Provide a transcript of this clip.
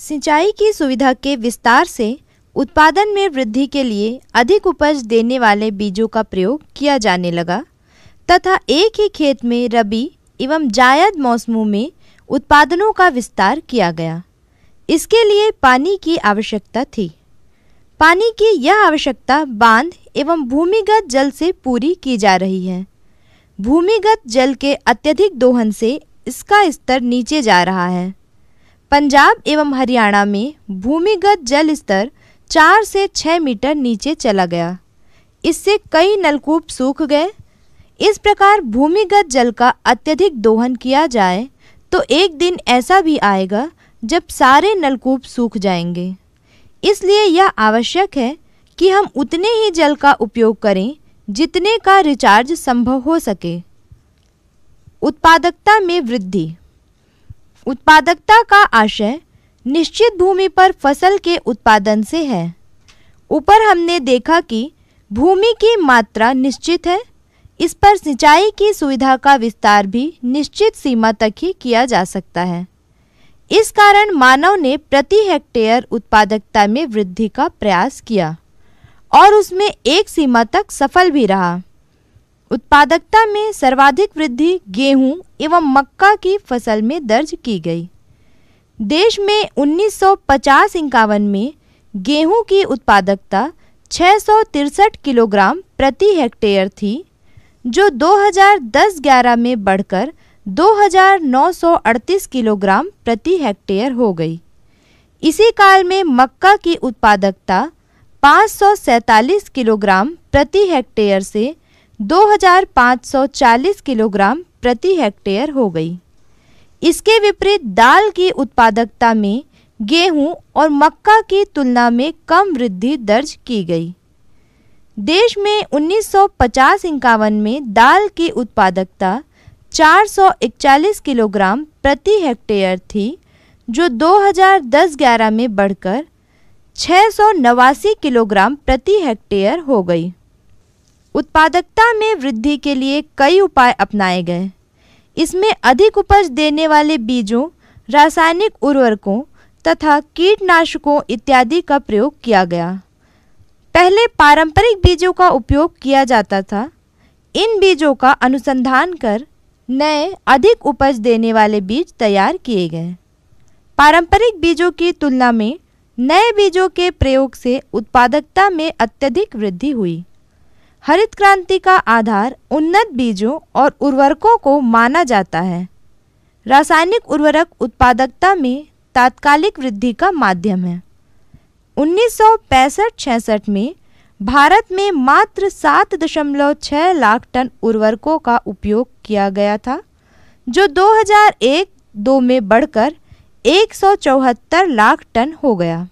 सिंचाई की सुविधा के विस्तार से उत्पादन में वृद्धि के लिए अधिक उपज देने वाले बीजों का प्रयोग किया जाने लगा तथा एक ही खेत में रबी एवं जायद मौसमों में उत्पादनों का विस्तार किया गया इसके लिए पानी की आवश्यकता थी पानी की यह आवश्यकता बांध एवं भूमिगत जल से पूरी की जा रही है भूमिगत जल के अत्यधिक दोहन से इसका स्तर नीचे जा रहा है पंजाब एवं हरियाणा में भूमिगत जल स्तर चार से छः मीटर नीचे चला गया इससे कई नलकूप सूख गए इस प्रकार भूमिगत जल का अत्यधिक दोहन किया जाए तो एक दिन ऐसा भी आएगा जब सारे नलकूप सूख जाएंगे इसलिए यह आवश्यक है कि हम उतने ही जल का उपयोग करें जितने का रिचार्ज संभव हो सके उत्पादकता में वृद्धि उत्पादकता का आशय निश्चित भूमि पर फसल के उत्पादन से है ऊपर हमने देखा कि भूमि की मात्रा निश्चित है इस पर सिंचाई की सुविधा का विस्तार भी निश्चित सीमा तक ही किया जा सकता है इस कारण मानव ने प्रति हेक्टेयर उत्पादकता में वृद्धि का प्रयास किया और उसमें एक सीमा तक सफल भी रहा उत्पादकता में सर्वाधिक वृद्धि गेहूं एवं मक्का की फसल में दर्ज की गई देश में उन्नीस सौ में गेहूं की उत्पादकता छः किलोग्राम प्रति हेक्टेयर थी जो 2010-11 में बढ़कर 2,938 किलोग्राम प्रति हेक्टेयर हो गई इसी काल में मक्का की उत्पादकता 547 किलोग्राम प्रति हेक्टेयर से 2540 किलोग्राम प्रति हेक्टेयर हो गई इसके विपरीत दाल की उत्पादकता में गेहूं और मक्का की तुलना में कम वृद्धि दर्ज की गई देश में उन्नीस सौ में दाल की उत्पादकता 441 किलोग्राम प्रति हेक्टेयर थी जो 2010-11 में बढ़कर छः किलोग्राम प्रति हेक्टेयर हो गई उत्पादकता में वृद्धि के लिए कई उपाय अपनाए गए इसमें अधिक उपज देने वाले बीजों रासायनिक उर्वरकों तथा कीटनाशकों इत्यादि का प्रयोग किया गया पहले पारंपरिक बीजों का उपयोग किया जाता था इन बीजों का अनुसंधान कर नए अधिक उपज देने वाले बीज तैयार किए गए पारंपरिक बीजों की तुलना में नए बीजों के प्रयोग से उत्पादकता में अत्यधिक वृद्धि हुई हरित क्रांति का आधार उन्नत बीजों और उर्वरकों को माना जाता है रासायनिक उर्वरक उत्पादकता में तात्कालिक वृद्धि का माध्यम है उन्नीस सौ में भारत में मात्र सात दशमलव छः लाख टन उर्वरकों का उपयोग किया गया था जो 2001-2 में बढ़कर एक लाख टन हो गया